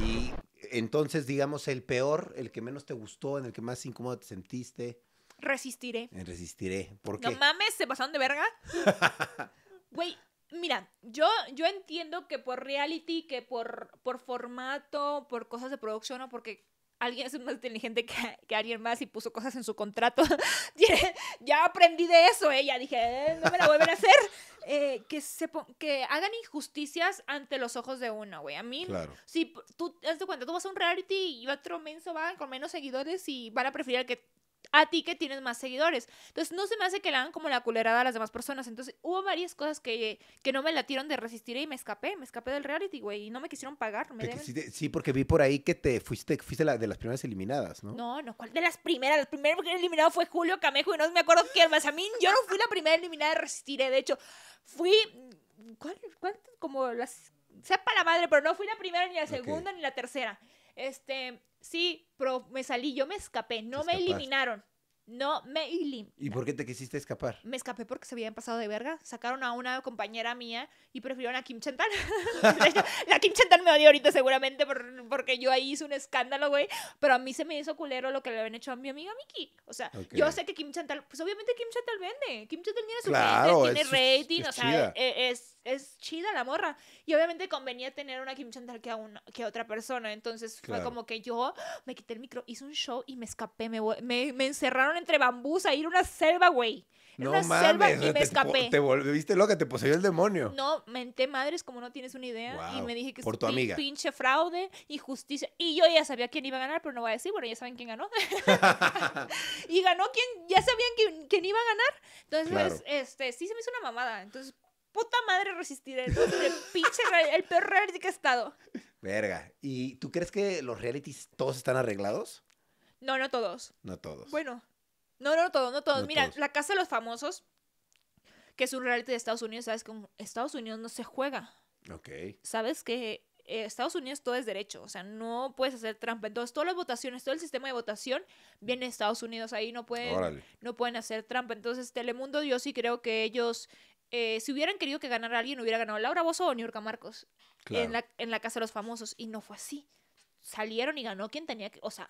Y entonces, digamos, el peor, el que menos te gustó, en el que más incómodo te sentiste. Resistiré. Eh, resistiré. Porque. No mames, se pasaron de verga. Güey, mira, yo, yo entiendo que por reality, que por, por formato, por cosas de producción o porque alguien es más inteligente que, que, alguien más y puso cosas en su contrato. ya aprendí de eso, ¿eh? Ya dije, eh, no me la vuelven a hacer. Eh, que, se que hagan injusticias ante los ojos de uno, güey. A mí, si tú, hazte cuenta, tú vas a un reality y otro menso va con menos seguidores y van a preferir al que a ti que tienes más seguidores. Entonces, no se me hace que le hagan como la culerada a las demás personas. Entonces, hubo varias cosas que, que no me latieron de resistir y me escapé, me escapé del reality, güey, y no me quisieron pagar. Sí, porque vi por ahí que te fuiste, fuiste de las primeras eliminadas, ¿no? No, no, ¿cuál de las primeras? La primera que eliminada fue Julio Camejo y no me acuerdo quién más. A mí, yo no fui la primera eliminada de resistir. Eh, de hecho, fui, ¿cuál? ¿Cuál? Como las sepa la madre, pero no fui la primera, ni la segunda, ni la tercera. Este, sí, pero me salí, yo me escapé, no me eliminaron. No me eliminaron. ¿Y por qué te quisiste escapar? Me escapé porque se habían pasado de verga. Sacaron a una compañera mía y prefirieron a Kim Chantal. la Kim Chantal me odia ahorita seguramente porque yo ahí hice un escándalo, güey. Pero a mí se me hizo culero lo que le habían hecho a mi amiga Miki. O sea, yo sé que Kim Chantal, pues obviamente Kim Chantal vende. Kim Chantal tiene su claro, rating, tiene rating, o sea, e, e, es, es chida la morra. Y obviamente convenía tener una Kim Chantal que a, una, que otra persona. Entonces fue como que yo me quité el micro, hice un show y me escapé. Me, encerraron entre bambús a ir a una selva, güey. No una selva y me escapé. Te volviste loca, te poseyó el demonio. No, menté madres como no tienes una idea. y me dije que por es tu amiga. pinche fraude, justicia. Y yo ya sabía quién iba a ganar, pero no voy a decir, bueno, ya saben quién ganó. y ganó quien ya sabían quién, iba a ganar. Entonces, este, sí se me hizo una mamada. Entonces, puta madre resistiré Entonces, pinche, el peor reality que he estado. Verga. ¿Y tú crees que los realities todos están arreglados? No, no todos. No todos. Bueno, no, no todos, no todos. Mira, La Casa de los Famosos, que es un reality de Estados Unidos, sabes que Estados Unidos no se juega. Ok. Sabes que eh, Estados Unidos todo es derecho, o sea, no puedes hacer trampa. Entonces, todas las votaciones, todo el sistema de votación viene de Estados Unidos, ahí no pueden, no pueden hacer trampa. Entonces, Telemundo, yo sí creo que ellos eh, si hubieran querido que ganara alguien, hubiera ganado Laura Bozo o Niurka Marcos en, la, Casa de los Famosos. Y no fue así. Salieron y ganó quien tenía que. O sea,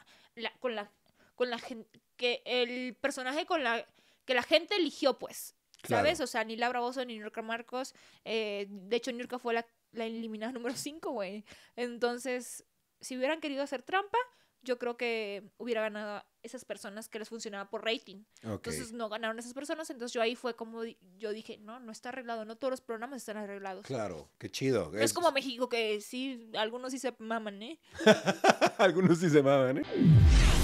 con la. Con la gente. Que el personaje con la. Que la gente eligió, pues. ¿Sabes? O sea, ni Laura Bozo ni Niurka Marcos. Eh, de hecho, Niurka fue la, la eliminada número 5, güey. Entonces, si hubieran querido hacer trampa, yo creo que hubiera ganado esas personas que les funcionaba por rating. Entonces no ganaron esas personas, entonces yo ahí fue como yo dije, no, no está arreglado, no todos los programas están arreglados. Claro, qué chido. es, es como México que sí, algunos sí se maman, ¿eh? algunos sí se maman, ¿eh?